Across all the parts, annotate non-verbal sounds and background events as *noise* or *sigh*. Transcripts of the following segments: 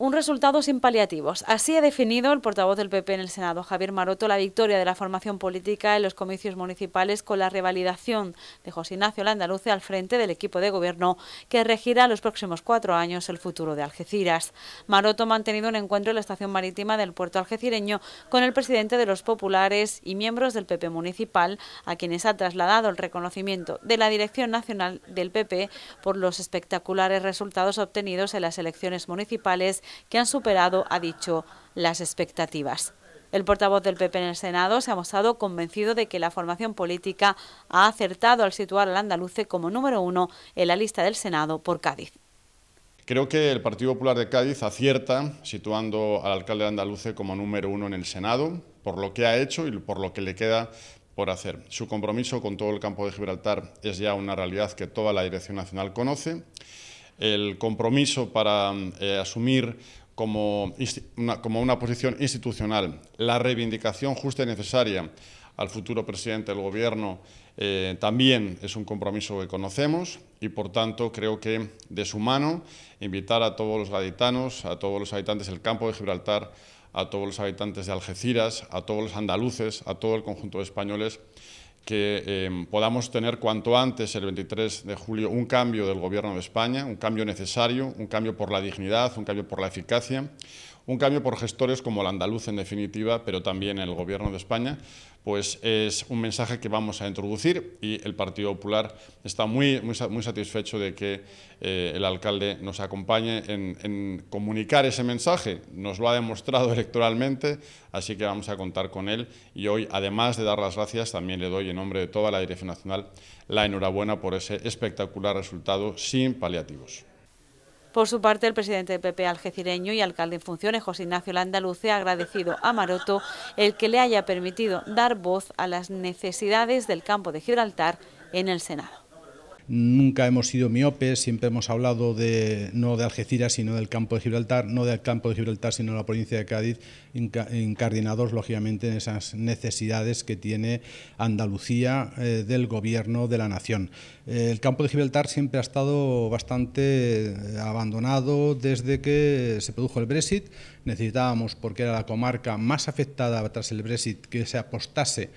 un resultado sin paliativos. Así ha definido el portavoz del PP en el Senado, Javier Maroto, la victoria de la formación política en los comicios municipales con la revalidación de José Ignacio Landaluce al frente del equipo de gobierno que regirá los próximos cuatro años el futuro de Algeciras. Maroto ha mantenido un encuentro en la estación marítima del puerto algecireño con el presidente de los populares y miembros del PP municipal, a quienes ha trasladado el reconocimiento de la Dirección Nacional del PP por los espectaculares resultados obtenidos en las elecciones municipales que han superado, ha dicho, las expectativas. El portavoz del PP en el Senado se ha mostrado convencido de que la formación política ha acertado al situar al andaluce como número uno en la lista del Senado por Cádiz. Creo que el Partido Popular de Cádiz acierta situando al alcalde de Andaluce como número uno en el Senado, por lo que ha hecho y por lo que le queda por hacer. Su compromiso con todo el campo de Gibraltar es ya una realidad que toda la Dirección Nacional conoce el compromiso para eh, asumir como una, como una posición institucional la reivindicación justa y necesaria al futuro presidente del Gobierno eh, también es un compromiso que conocemos y, por tanto, creo que de su mano invitar a todos los gaditanos, a todos los habitantes del campo de Gibraltar, a todos los habitantes de Algeciras, a todos los andaluces, a todo el conjunto de españoles que em, podamos tener cuanto antes, el 23 de julio, un cambio del Gobierno de España, un cambio necesario, un cambio por la dignidad, un cambio por la eficacia, un cambio por gestores como el andaluz, en definitiva, pero también el Gobierno de España, pues es un mensaje que vamos a introducir y el Partido Popular está muy, muy, satisfecho de que eh, el alcalde nos acompañe en, en comunicar ese mensaje. Nos lo ha demostrado *laughs* electoralmente, así que vamos a contar con él y hoy, además de dar las gracias, también le doy en nombre de toda la Dirección Nacional la enhorabuena por ese espectacular resultado sin paliativos. Por su parte, el presidente del PP algecireño y alcalde en funciones, José Ignacio Landaluce, ha agradecido a Maroto el que le haya permitido dar voz a las necesidades del campo de Gibraltar en el Senado nunca hemos sido miopes, siempre hemos hablado de, no de Algeciras, sino del campo de Gibraltar, no del campo de Gibraltar, sino de la provincia de Cádiz, encardinados, lógicamente en esas necesidades que tiene Andalucía eh, del gobierno de la nación. Eh, el campo de Gibraltar siempre ha estado bastante eh, abandonado desde que se produjo el Brexit. Necesitábamos, porque era la comarca más afectada tras el Brexit, que se apostase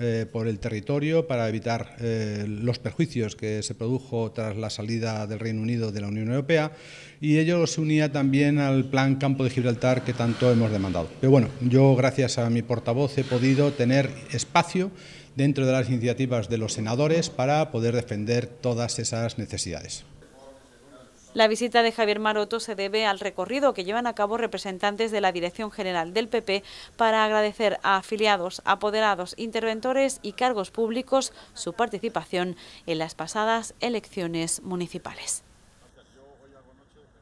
eh, por, el territorio para evitar eh, los perjuicios que se produjo tras la salida del Reino Unido de la Unión Europea y ello se unía también al plan Campo de Gibraltar que tanto hemos demandado. Pero bueno, yo gracias a mi portavoz he podido tener espacio dentro de las iniciativas de los senadores para poder defender todas esas necesidades. La visita de Javier Maroto se debe al recorrido que llevan a cabo representantes de la Dirección General del PP para agradecer a afiliados, apoderados, interventores y cargos públicos su participación en las pasadas elecciones municipales.